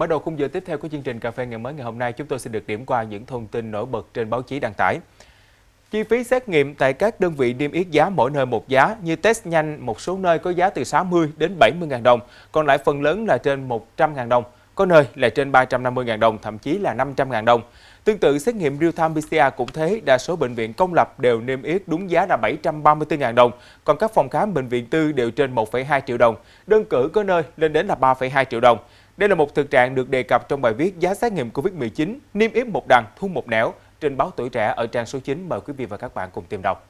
Mở đầu khung giờ tiếp theo của chương trình Cà phê ngày mới ngày hôm nay, chúng tôi sẽ được điểm qua những thông tin nổi bật trên báo chí đăng tải. Chi phí xét nghiệm tại các đơn vị niêm yết giá mỗi nơi một giá, như test nhanh một số nơi có giá từ 60 đến 70 000 đồng, còn lại phần lớn là trên 100 000 đồng, có nơi là trên 350 000 đồng, thậm chí là 500 000 đồng. Tương tự, xét nghiệm real-time PCR cũng thế, đa số bệnh viện công lập đều niêm yết đúng giá là 734.000 đồng, còn các phòng khám bệnh viện tư đều trên 1,2 triệu đồng, đơn cử có nơi lên đến là 3,2 triệu đồng. Đây là một thực trạng được đề cập trong bài viết giá xét nghiệm Covid-19 niêm yếm một đằng thu một nẻo trên báo Tuổi Trẻ ở trang số 9. Mời quý vị và các bạn cùng tìm đọc.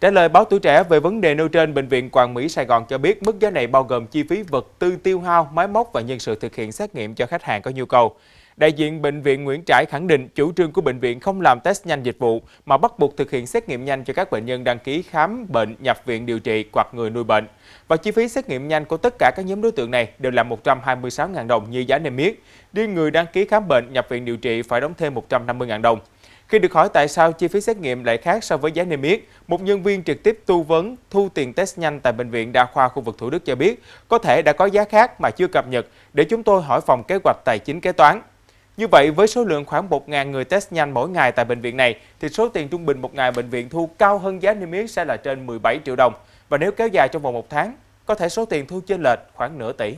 Trả lời báo Tuổi Trẻ về vấn đề nêu trên, Bệnh viện Quảng Mỹ Sài Gòn cho biết mức giá này bao gồm chi phí vật tư tiêu hao, máy móc và nhân sự thực hiện xét nghiệm cho khách hàng có nhu cầu. Đại diện Bệnh viện Nguyễn Trãi khẳng định chủ trương của bệnh viện không làm test nhanh dịch vụ mà bắt buộc thực hiện xét nghiệm nhanh cho các bệnh nhân đăng ký khám bệnh, nhập viện điều trị hoặc người nuôi bệnh. Và chi phí xét nghiệm nhanh của tất cả các nhóm đối tượng này đều là 126.000 đồng như giá niêm yết. Riêng người đăng ký khám bệnh, nhập viện điều trị phải đóng thêm 150.000 đồng. Khi được hỏi tại sao chi phí xét nghiệm lại khác so với giá niêm yết, một nhân viên trực tiếp tư vấn thu tiền test nhanh tại Bệnh viện Đa khoa khu vực Thủ Đức cho biết có thể đã có giá khác mà chưa cập nhật để chúng tôi hỏi phòng kế hoạch tài chính kế toán. Như vậy, với số lượng khoảng 1.000 người test nhanh mỗi ngày tại bệnh viện này, thì số tiền trung bình một ngày bệnh viện thu cao hơn giá niêm yết sẽ là trên 17 triệu đồng. Và nếu kéo dài trong vòng một tháng, có thể số tiền thu trên lệch khoảng nửa tỷ.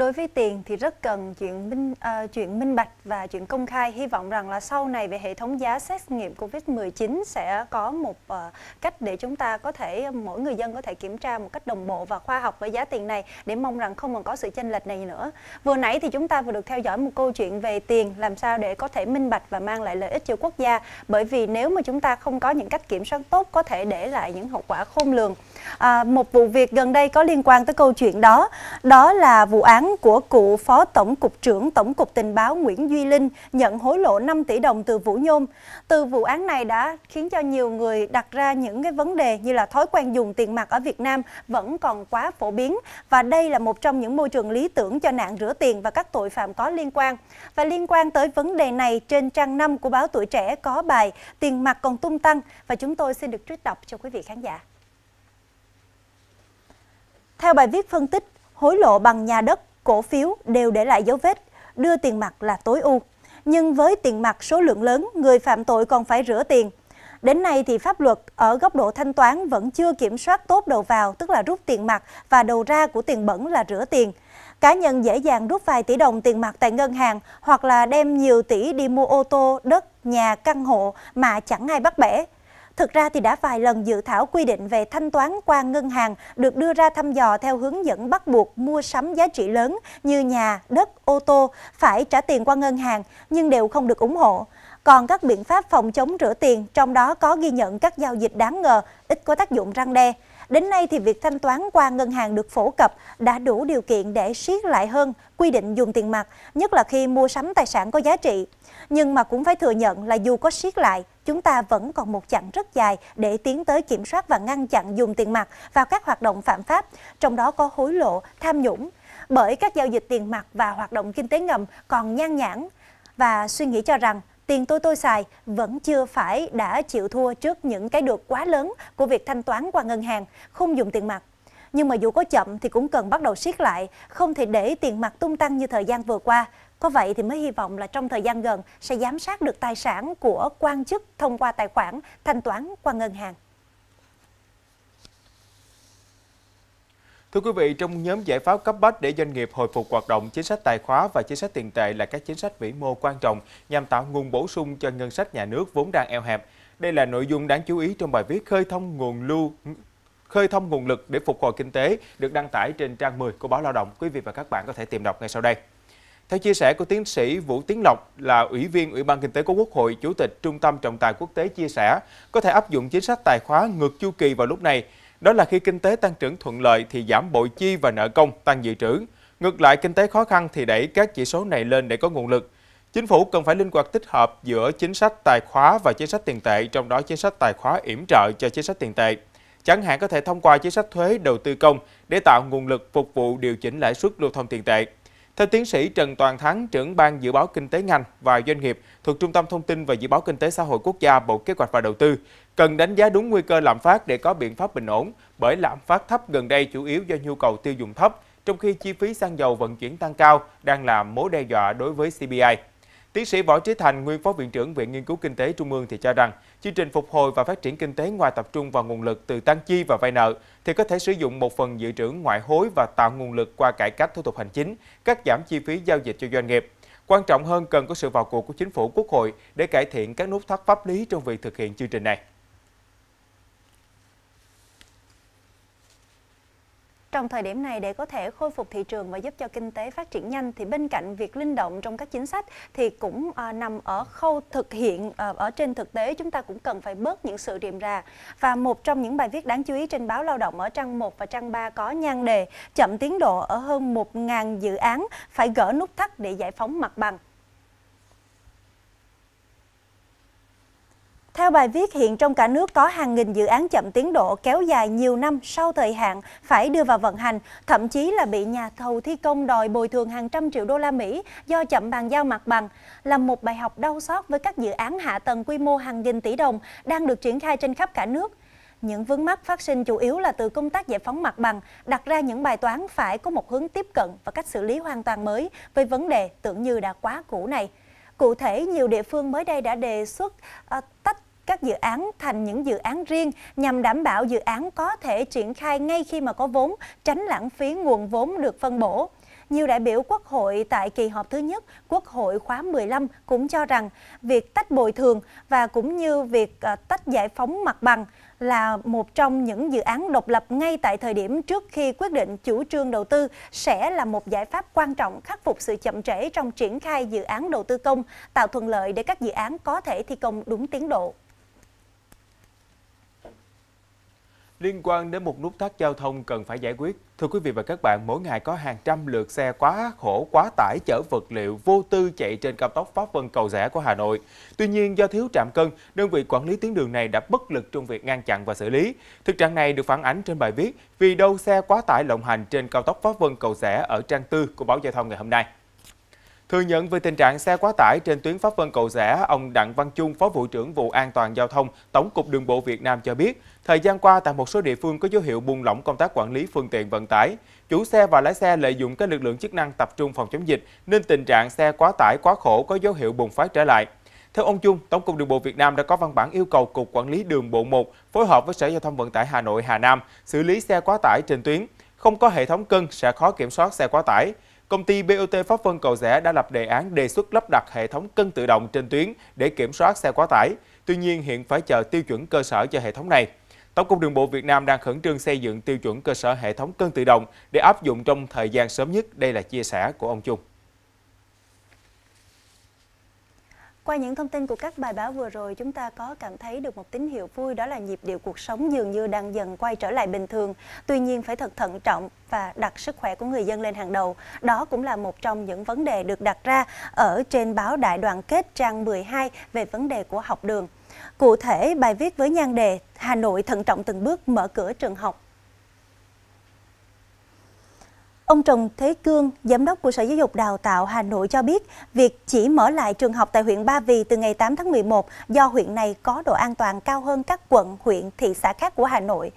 đối với tiền thì rất cần chuyện minh uh, chuyện minh bạch và chuyện công khai hy vọng rằng là sau này về hệ thống giá xét nghiệm covid 19 sẽ có một uh, cách để chúng ta có thể mỗi người dân có thể kiểm tra một cách đồng bộ và khoa học với giá tiền này để mong rằng không còn có sự chênh lệch này nữa vừa nãy thì chúng ta vừa được theo dõi một câu chuyện về tiền làm sao để có thể minh bạch và mang lại lợi ích cho quốc gia bởi vì nếu mà chúng ta không có những cách kiểm soát tốt có thể để lại những hậu quả khôn lường à, một vụ việc gần đây có liên quan tới câu chuyện đó đó là vụ án của cựu Phó Tổng cục trưởng Tổng cục Tình báo Nguyễn Duy Linh nhận hối lộ 5 tỷ đồng từ Vũ Nhôm. Từ vụ án này đã khiến cho nhiều người đặt ra những cái vấn đề như là thói quen dùng tiền mặt ở Việt Nam vẫn còn quá phổ biến và đây là một trong những môi trường lý tưởng cho nạn rửa tiền và các tội phạm có liên quan. Và liên quan tới vấn đề này trên trang 5 của báo Tuổi Trẻ có bài Tiền mặt còn tung tăng và chúng tôi xin được trích đọc cho quý vị khán giả. Theo bài viết phân tích, hối lộ bằng nhà đất cổ phiếu đều để lại dấu vết, đưa tiền mặt là tối ưu. Nhưng với tiền mặt số lượng lớn, người phạm tội còn phải rửa tiền. Đến nay thì pháp luật ở góc độ thanh toán vẫn chưa kiểm soát tốt đầu vào, tức là rút tiền mặt và đầu ra của tiền bẩn là rửa tiền. Cá nhân dễ dàng rút vài tỷ đồng tiền mặt tại ngân hàng hoặc là đem nhiều tỷ đi mua ô tô, đất, nhà, căn hộ mà chẳng ai bắt bẻ. Thực ra thì đã vài lần dự thảo quy định về thanh toán qua ngân hàng được đưa ra thăm dò theo hướng dẫn bắt buộc mua sắm giá trị lớn như nhà, đất, ô tô phải trả tiền qua ngân hàng nhưng đều không được ủng hộ. Còn các biện pháp phòng chống rửa tiền trong đó có ghi nhận các giao dịch đáng ngờ ít có tác dụng răng đe. Đến nay thì việc thanh toán qua ngân hàng được phổ cập đã đủ điều kiện để siết lại hơn quy định dùng tiền mặt, nhất là khi mua sắm tài sản có giá trị. Nhưng mà cũng phải thừa nhận là dù có siết lại chúng ta vẫn còn một chặng rất dài để tiến tới kiểm soát và ngăn chặn dùng tiền mặt vào các hoạt động phạm pháp, trong đó có hối lộ, tham nhũng. Bởi các giao dịch tiền mặt và hoạt động kinh tế ngầm còn nhan nhản và suy nghĩ cho rằng tiền tôi tôi xài vẫn chưa phải đã chịu thua trước những cái được quá lớn của việc thanh toán qua ngân hàng, không dùng tiền mặt. Nhưng mà dù có chậm thì cũng cần bắt đầu siết lại, không thể để tiền mặt tung tăng như thời gian vừa qua, có vậy thì mới hy vọng là trong thời gian gần sẽ giám sát được tài sản của quan chức thông qua tài khoản thanh toán qua ngân hàng. Thưa quý vị, trong nhóm giải pháp cấp bách để doanh nghiệp hồi phục hoạt động, chính sách tài khóa và chính sách tiền tệ là các chính sách vĩ mô quan trọng nhằm tạo nguồn bổ sung cho ngân sách nhà nước vốn đang eo hẹp. Đây là nội dung đáng chú ý trong bài viết khơi thông nguồn lưu khơi thông nguồn lực để phục hồi kinh tế được đăng tải trên trang 10 của báo Lao động. Quý vị và các bạn có thể tìm đọc ngay sau đây. Theo chia sẻ của tiến sĩ Vũ Tiến Lộc là Ủy viên Ủy ban Kinh tế của Quốc hội, Chủ tịch Trung tâm Trọng tài Quốc tế chia sẻ, có thể áp dụng chính sách tài khóa ngược chu kỳ vào lúc này. Đó là khi kinh tế tăng trưởng thuận lợi thì giảm bội chi và nợ công, tăng dự trữ. Ngược lại, kinh tế khó khăn thì đẩy các chỉ số này lên để có nguồn lực. Chính phủ cần phải linh hoạt tích hợp giữa chính sách tài khóa và chính sách tiền tệ, trong đó chính sách tài khóa yểm trợ cho chính sách tiền tệ. Chẳng hạn có thể thông qua chính sách thuế đầu tư công để tạo nguồn lực phục vụ điều chỉnh lãi suất lưu thông tiền tệ. Theo tiến sĩ Trần Toàn Thắng, trưởng ban dự báo kinh tế ngành và doanh nghiệp thuộc Trung tâm Thông tin và Dự báo Kinh tế Xã hội Quốc gia Bộ Kế hoạch và Đầu tư, cần đánh giá đúng nguy cơ lạm phát để có biện pháp bình ổn, bởi lạm phát thấp gần đây chủ yếu do nhu cầu tiêu dùng thấp, trong khi chi phí xăng dầu vận chuyển tăng cao đang là mối đe dọa đối với CPI. Tiến sĩ Võ Trí Thành, nguyên phó viện trưởng Viện Nghiên cứu Kinh tế Trung ương thì cho rằng, chương trình phục hồi và phát triển kinh tế ngoài tập trung vào nguồn lực từ tăng chi và vay nợ, thì có thể sử dụng một phần dự trữ ngoại hối và tạo nguồn lực qua cải cách thủ tục hành chính, cắt giảm chi phí giao dịch cho doanh nghiệp. Quan trọng hơn cần có sự vào cuộc của chính phủ quốc hội để cải thiện các nút thắt pháp lý trong việc thực hiện chương trình này. Trong thời điểm này để có thể khôi phục thị trường và giúp cho kinh tế phát triển nhanh thì bên cạnh việc linh động trong các chính sách thì cũng à, nằm ở khâu thực hiện à, ở trên thực tế chúng ta cũng cần phải bớt những sự rườm rà. Và một trong những bài viết đáng chú ý trên báo Lao động ở trang 1 và trang 3 có nhan đề chậm tiến độ ở hơn 1.000 dự án phải gỡ nút thắt để giải phóng mặt bằng. Theo bài viết, hiện trong cả nước có hàng nghìn dự án chậm tiến độ kéo dài nhiều năm sau thời hạn phải đưa vào vận hành, thậm chí là bị nhà thầu thi công đòi bồi thường hàng trăm triệu đô la Mỹ do chậm bàn giao mặt bằng, là một bài học đau xót với các dự án hạ tầng quy mô hàng nghìn tỷ đồng đang được triển khai trên khắp cả nước. Những vướng mắc phát sinh chủ yếu là từ công tác giải phóng mặt bằng, đặt ra những bài toán phải có một hướng tiếp cận và cách xử lý hoàn toàn mới với vấn đề tưởng như đã quá cũ này. Cụ thể, nhiều địa phương mới đây đã đề xuất à, tách các dự án thành những dự án riêng nhằm đảm bảo dự án có thể triển khai ngay khi mà có vốn, tránh lãng phí nguồn vốn được phân bổ nhiều đại biểu Quốc hội tại kỳ họp thứ nhất Quốc hội khóa 15 cũng cho rằng việc tách bồi thường và cũng như việc ờ, tách giải phóng mặt bằng là một trong những dự án độc lập ngay tại thời điểm trước khi quyết định chủ trương đầu tư sẽ là một giải pháp quan trọng khắc phục sự chậm trễ trong triển khai dự án đầu tư công, tạo thuận lợi để các dự án có thể thi công đúng tiến độ. Liên quan đến một nút thắt giao thông cần phải giải quyết, thưa quý vị và các bạn, mỗi ngày có hàng trăm lượt xe quá khổ, quá tải chở vật liệu vô tư chạy trên cao tốc Pháp Vân Cầu Rẽ của Hà Nội. Tuy nhiên, do thiếu trạm cân, đơn vị quản lý tuyến đường này đã bất lực trong việc ngăn chặn và xử lý. Thực trạng này được phản ánh trên bài viết Vì đâu xe quá tải lộng hành trên cao tốc Pháp Vân Cầu Rẽ ở trang tư của báo Giao thông ngày hôm nay. Thừa nhận về tình trạng xe quá tải trên tuyến Pháp Vân Cầu Rẽ, ông Đặng Văn Trung, Phó vụ trưởng vụ an toàn giao thông, Tổng cục Đường bộ Việt Nam cho biết, thời gian qua tại một số địa phương có dấu hiệu buông lỏng công tác quản lý phương tiện vận tải. Chủ xe và lái xe lợi dụng các lực lượng chức năng tập trung phòng chống dịch nên tình trạng xe quá tải quá khổ có dấu hiệu bùng phát trở lại. Theo ông Trung, Tổng cục Đường bộ Việt Nam đã có văn bản yêu cầu Cục Quản lý Đường bộ 1 phối hợp với Sở Giao thông Vận tải Hà Nội, Hà Nam xử lý xe quá tải trên tuyến. Không có hệ thống cân sẽ khó kiểm soát xe quá tải công ty BOT Pháp Vân Cầu Rẽ đã lập đề án đề xuất lắp đặt hệ thống cân tự động trên tuyến để kiểm soát xe quá tải. Tuy nhiên, hiện phải chờ tiêu chuẩn cơ sở cho hệ thống này. Tổng cục Đường bộ Việt Nam đang khẩn trương xây dựng tiêu chuẩn cơ sở hệ thống cân tự động để áp dụng trong thời gian sớm nhất. Đây là chia sẻ của ông Trung. Qua những thông tin của các bài báo vừa rồi, chúng ta có cảm thấy được một tín hiệu vui đó là nhịp điệu cuộc sống dường như đang dần quay trở lại bình thường. Tuy nhiên phải thật thận trọng và đặt sức khỏe của người dân lên hàng đầu. Đó cũng là một trong những vấn đề được đặt ra ở trên báo Đại đoàn kết trang 12 về vấn đề của học đường. Cụ thể, bài viết với nhan đề Hà Nội thận trọng từng bước mở cửa trường học Ông Trần Thế Cương, Giám đốc của Sở Giáo dục Đào tạo Hà Nội cho biết, việc chỉ mở lại trường học tại huyện Ba Vì từ ngày 8 tháng 11 do huyện này có độ an toàn cao hơn các quận, huyện, thị xã khác của Hà Nội.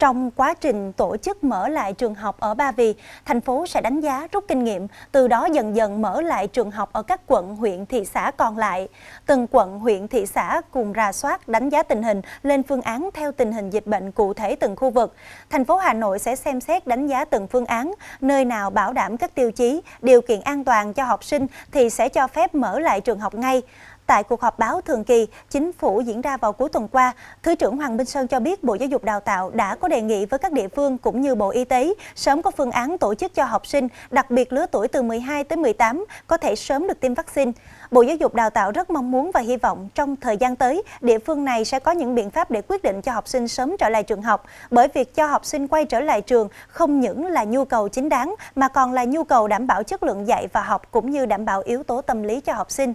Trong quá trình tổ chức mở lại trường học ở Ba Vì, thành phố sẽ đánh giá rút kinh nghiệm, từ đó dần dần mở lại trường học ở các quận, huyện, thị xã còn lại. Từng quận, huyện, thị xã cùng ra soát, đánh giá tình hình, lên phương án theo tình hình dịch bệnh cụ thể từng khu vực. Thành phố Hà Nội sẽ xem xét đánh giá từng phương án, nơi nào bảo đảm các tiêu chí, điều kiện an toàn cho học sinh thì sẽ cho phép mở lại trường học ngay. Tại cuộc họp báo thường kỳ chính phủ diễn ra vào cuối tuần qua, Thứ trưởng Hoàng Minh Sơn cho biết Bộ Giáo dục Đào tạo đã có đề nghị với các địa phương cũng như Bộ Y tế sớm có phương án tổ chức cho học sinh, đặc biệt lứa tuổi từ 12 tới 18 có thể sớm được tiêm vaccine. Bộ Giáo dục Đào tạo rất mong muốn và hy vọng trong thời gian tới, địa phương này sẽ có những biện pháp để quyết định cho học sinh sớm trở lại trường học, bởi việc cho học sinh quay trở lại trường không những là nhu cầu chính đáng mà còn là nhu cầu đảm bảo chất lượng dạy và học cũng như đảm bảo yếu tố tâm lý cho học sinh.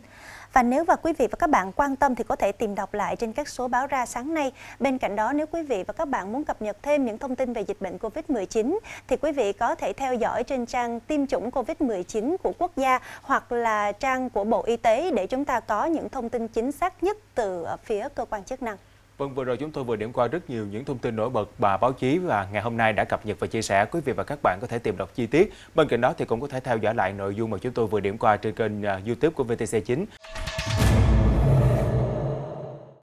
Và nếu và quý vị và các bạn quan tâm thì có thể tìm đọc lại trên các số báo ra sáng nay. Bên cạnh đó, nếu quý vị và các bạn muốn cập nhật thêm những thông tin về dịch bệnh COVID-19 thì quý vị có thể theo dõi trên trang tiêm chủng COVID-19 của quốc gia hoặc là trang của Bộ Y tế để chúng ta có những thông tin chính xác nhất từ ờ, phía cơ quan chức năng. Vâng, vừa rồi chúng tôi vừa điểm qua rất nhiều những thông tin nổi bật mà báo chí và ngày hôm nay đã cập nhật và chia sẻ. Quý vị và các bạn có thể tìm đọc chi tiết. Bên cạnh đó thì cũng có thể theo dõi lại nội dung mà chúng tôi vừa điểm qua trên kênh à, YouTube của VTC9.